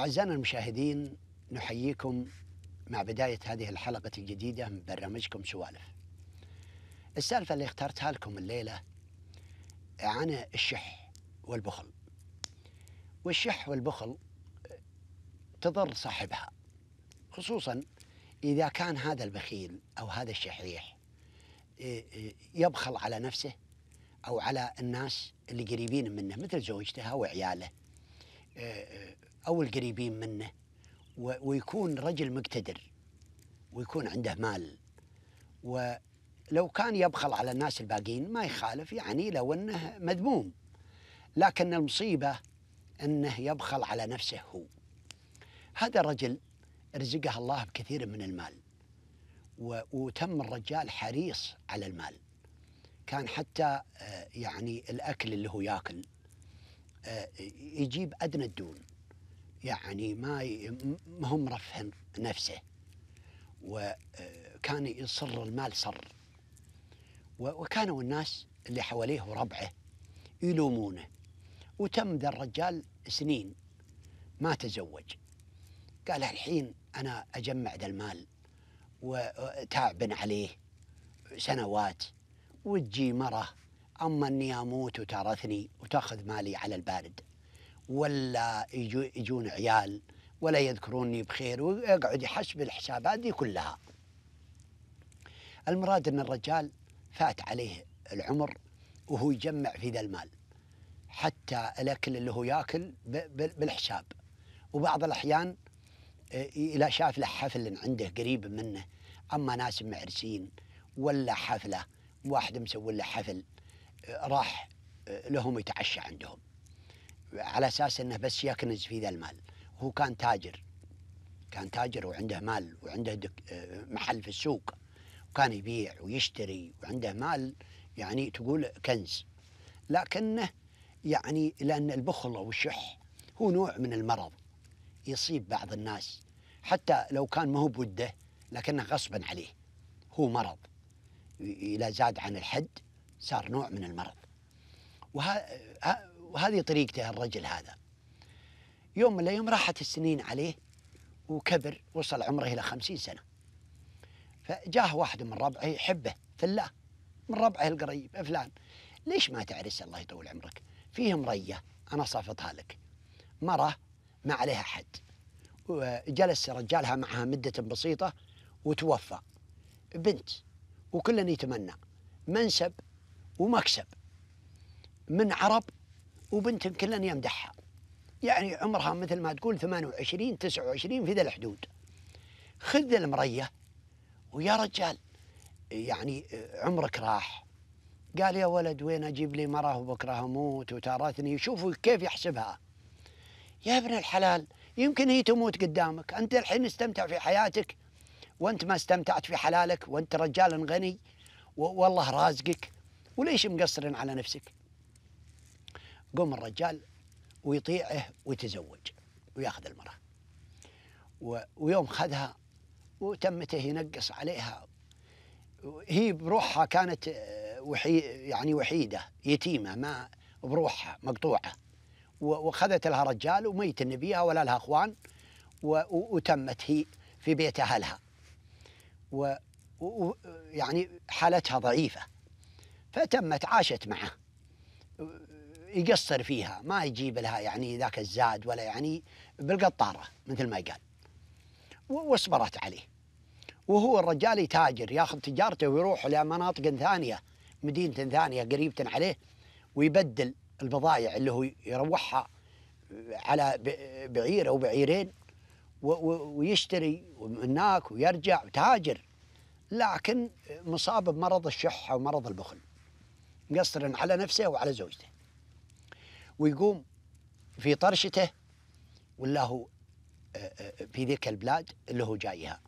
أعزائنا المشاهدين نحييكم مع بداية هذه الحلقة الجديدة من برنامجكم سوالف السالفة اللي اخترتها لكم الليلة عن الشح والبخل والشح والبخل تضر صاحبها خصوصا إذا كان هذا البخيل أو هذا الشحيح إيه، إيه، يبخل على نفسه أو على الناس اللي قريبين منه مثل زوجته أو عياله إيه، او القريبين منه ويكون رجل مقتدر ويكون عنده مال ولو كان يبخل على الناس الباقين ما يخالف يعني لو انه مذموم لكن المصيبه انه يبخل على نفسه هو هذا الرجل رزقه الله بكثير من المال وتم الرجال حريص على المال كان حتى آه، يعني الاكل اللي هو ياكل آه، يجيب ادنى الدون يعني ما هم ما هو مرفه نفسه وكان آه، يصر المال صر وكانوا الناس اللي حواليه وربعه يلومونه وتم ذا الرجال سنين ما تزوج قال الحين أنا أجمع ذا المال وتعب عليه سنوات وتجي مرة أما أني أموت وترثني وتأخذ مالي على البارد ولا يجون عيال ولا يذكروني بخير ويقعد يحسب الحسابات دي كلها المراد ان الرجال فات عليه العمر وهو يجمع في ذا المال حتى الاكل اللي هو ياكل بالحساب وبعض الاحيان اذا إيه، شاف له حفل عنده قريب منه اما ناس معرسين ولا حفله واحد مسوي له حفل راح إيه، لهم يتعشى عندهم على اساس انه بس يكنز في ذا المال هو كان تاجر كان تاجر وعنده مال وعنده دك آه، محل في السوق وكان يبيع ويشتري وعنده مال يعني تقول كنز لكنه يعني لان البخل او الشح هو نوع من المرض يصيب بعض الناس حتى لو كان ما هو بوده لكنه غصبا عليه هو مرض إذا زاد عن الحد صار نوع من المرض وه... وهذه طريقته الرجل هذا يوم من الأيام راحت السنين عليه وكبر وصل عمره إلى خمسين سنة فجاه واحد من ربعه يحبه في الله من ربعه القريب فلان ليش ما تعرس الله يطول عمرك فيه مرية أنا صافطها لك مرة ما عليها حد وجلس رجالها معها مدة بسيطة وتوفى بنت وكلنا يتمنى منسب ومكسب من عرب وبنت كلن يمدحها يعني عمرها مثل ما تقول 28 29 في ذا الحدود خذ المرية ويا رجال يعني عمرك راح قال يا ولد وين اجيب لي مراه وبكره اموت وتارثني شوفوا كيف يحسبها يا ابن الحلال يمكن هي تموت قدامك انت الحين استمتع في حياتك وانت ما استمتعت في حلالك وانت رجال غني والله رازقك وليش مقصر على نفسك قوم الرجال ويطيعه ويتزوج وياخذ المرأة ويوم خذها وتمته ينقص عليها هي بروحها كانت وحي يعني وحيدة يتيمة ما بروحها مقطوعة وخذت لها رجال وميت النبيها ولا لها اخوان وتمت هي في بيت اهلها ويعني حالتها ضعيفة فتمت عاشت معه يقصر فيها ما يجيب لها يعني ذاك الزاد ولا يعني بالقطارة مثل ما قال واصبرت عليه وهو الرجال يتاجر ياخذ تجارته ويروح لمناطق ثانية مدينة ثانية قريبة عليه ويبدل البضائع اللي هو يروحها على بعير أو بعيرين ويشتري هناك ويرجع تاجر لكن مصاب بمرض الشح ومرض البخل مقصر على نفسه وعلى زوجته ويقوم في طرشته ولا هو آه، آه، في ذيك البلاد اللي هو جايها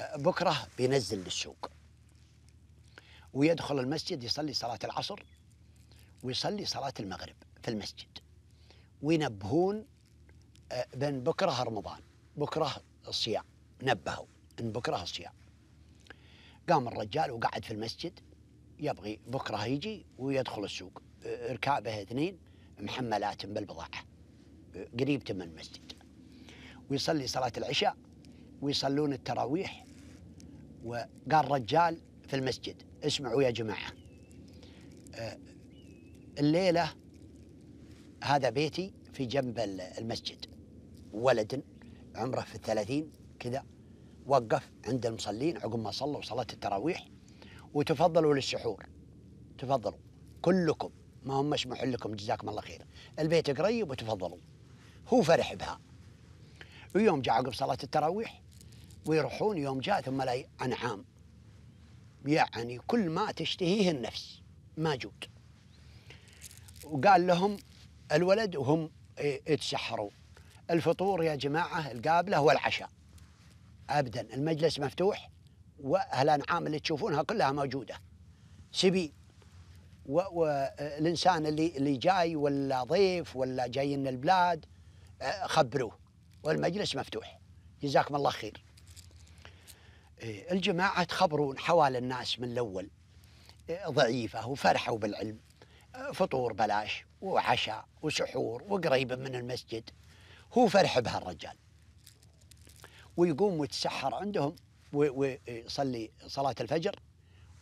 آه، بكره بينزل للسوق ويدخل المسجد يصلي صلاة العصر ويصلي صلاة المغرب في المسجد وينبهون بأن بكرة رمضان بكرة الصيام نبهوا أن بكرة الصيام قام الرجال وقعد في المسجد يبغي بكرة يجي ويدخل السوق ركابه اثنين محملات بالبضاعة قريبة من المسجد ويصلي صلاة العشاء ويصلون التراويح وقال رجال في المسجد اسمعوا يا جماعة آه، الليلة هذا بيتي في جنب المسجد ولد عمره في الثلاثين كذا وقف عند المصلين عقب ما صلوا صلاة التراويح وتفضلوا للسحور تفضلوا كلكم ما هم مسموح لكم جزاكم الله خير البيت قريب وتفضلوا هو فرح بها ويوم جاء عقب صلاة التراويح ويروحون يوم جاء ثم لا أنعام يعني كل ما تشتهيه النفس ما جود وقال لهم الولد وهم يتسحروا إيه، الفطور يا جماعة القابلة هو العشاء أبدا المجلس مفتوح والأنعام اللي تشوفونها كلها موجودة سبي والانسان اللي اللي جاي ولا ضيف ولا جاي من البلاد آه، خبروه والمجلس مفتوح جزاكم الله خير إيه، الجماعة تخبرون حوالي الناس من الأول إيه، ضعيفة وفرحوا بالعلم آه، فطور بلاش وعشاء وسحور وقريب من المسجد هو فرح بهالرجال ويقوم ويتسحر عندهم ويصلي إيه، صلاة الفجر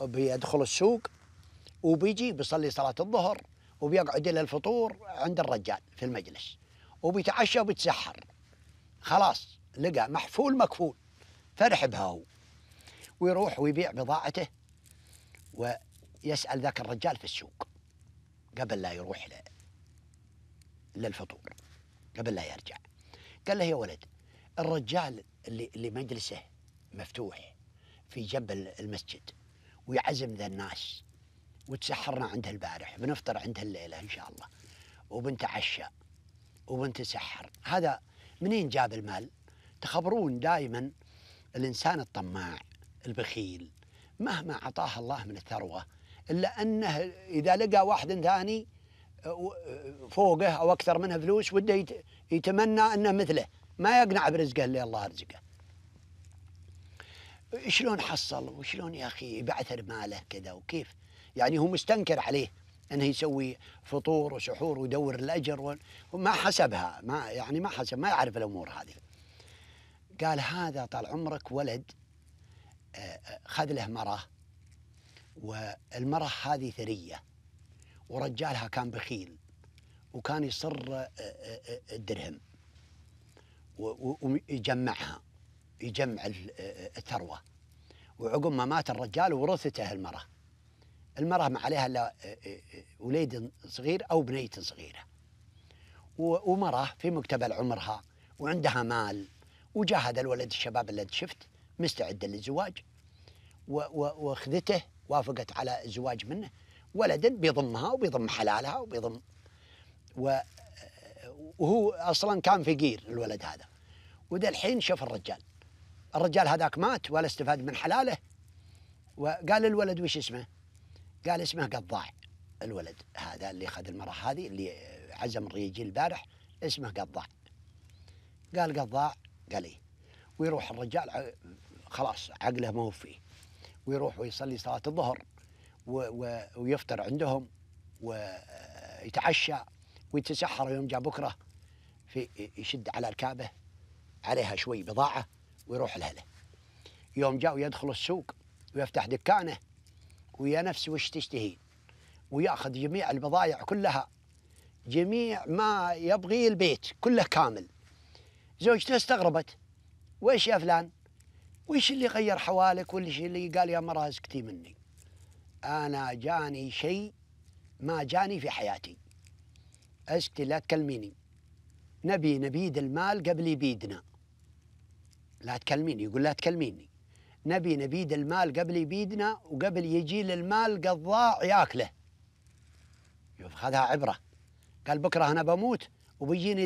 بيدخل السوق وبيجي بيصلي صلاة الظهر وبيقعد إلى الفطور عند الرجال في المجلس وبيتعشى وبيتسحر خلاص لقى محفول مكفول فرح بها هو ويروح ويبيع بضاعته ويسأل ذاك الرجال في السوق قبل لا يروح له للفطور قبل لا يرجع قال له يا ولد الرجال اللي, اللي مجلسه مفتوح في جنب المسجد ويعزم ذا الناس وتسحرنا عندها البارح بنفطر عندها الليله ان شاء الله وبنتعشى وبنتسحر هذا منين جاب المال تخبرون دائما الانسان الطماع البخيل مهما اعطاه الله من الثروه الا انه اذا لقى واحد ثاني آه، آه، فوقه او اكثر منه فلوس وده يتمنى انه مثله ما يقنع برزقه اللي الله رزقه شلون حصل وشلون يا اخي بعثر ماله كذا وكيف يعني هو مستنكر عليه انه يسوي فطور وسحور ويدور الاجر وما حسبها ما يعني ما حسب ما يعرف الامور هذه قال هذا طال عمرك ولد آه، آه، خذ له مراه والمراه هذه ثريه ورجالها كان بخيل وكان يصر آه، الدرهم ويجمعها يجمع الثروه وعقب ما مات الرجال ورثته المراه المرأة ما عليها إلا آه، آه، آه، وليد صغير أو بنية صغيرة ومرأة في مقتبل عمرها وعندها مال وجاهد الولد الشباب اللي شفت مستعد للزواج واخذته وافقت على الزواج منه ولد بيضمها وبيضم حلالها وبيضم وهو اصلا كان فقير الولد هذا وده الحين شاف الرجال الرجال هذاك مات ولا استفاد من حلاله وقال الولد وش اسمه قال اسمه قضاع الولد هذا اللي اخذ المرأة هذه اللي عزم الريجي البارح اسمه قضاع قال قضاع قال إيه ويروح الرجال خلاص عقله ما هو فيه ويروح ويصلي صلاة الظهر ويفطر عندهم ويتعشى ويتسحر يوم جاء بكره في يشد على ركابه عليها شوي بضاعه ويروح لهله يوم جاء ويدخل السوق ويفتح دكانه ويا نفس وش تشتهي وياخذ جميع البضائع كلها جميع ما يبغيه البيت كله كامل زوجته استغربت ويش يا فلان وش اللي غير حوالك وش اللي قال يا مرة اسكتي مني أنا جاني شيء ما جاني في حياتي اسكتي لا تكلميني نبي نبيد المال قبل يبيدنا لا تكلميني يقول لا تكلميني نبي نبيد المال قبل يبيدنا وقبل يجي للمال قضاء ياكله شوف خذها عبره قال بكره انا بموت وبيجيني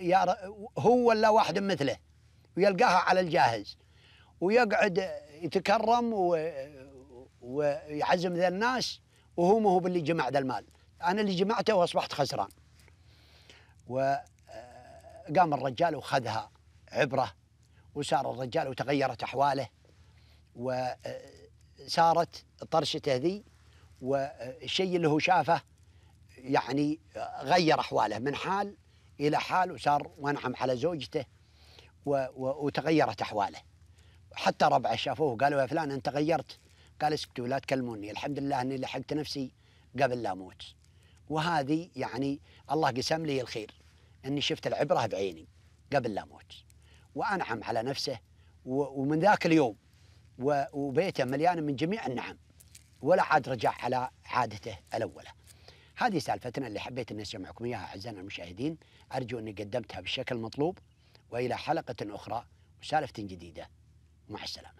يا هو ولا واحد مثله ويلقاها على الجاهز ويقعد يتكرم و... ويعزم ذا الناس وهو ما هو باللي جمع ذا المال انا اللي جمعته واصبحت خسران وقام الرجال وخذها عبره وصار الرجال وتغيرت احواله وصارت طرشته ذي والشيء اللي هو شافه يعني غير احواله من حال الى حال وصار وانعم على زوجته وتغيرت احواله حتى ربعه شافوه قالوا يا فلان انت غيرت قال اسكتوا لا تكلموني الحمد لله اني لحقت نفسي قبل لا اموت وهذه يعني الله قسم لي الخير اني شفت العبره بعيني قبل لا اموت وانعم على نفسه ومن ذاك اليوم وبيته مليان من جميع النعم ولا عاد رجع على عادته الأولى هذه سالفتنا اللي حبيت اني اسمعكم إياها أعزائنا المشاهدين أرجو أني قدمتها بالشكل المطلوب وإلى حلقة أخرى وسالفة جديدة مع السلامة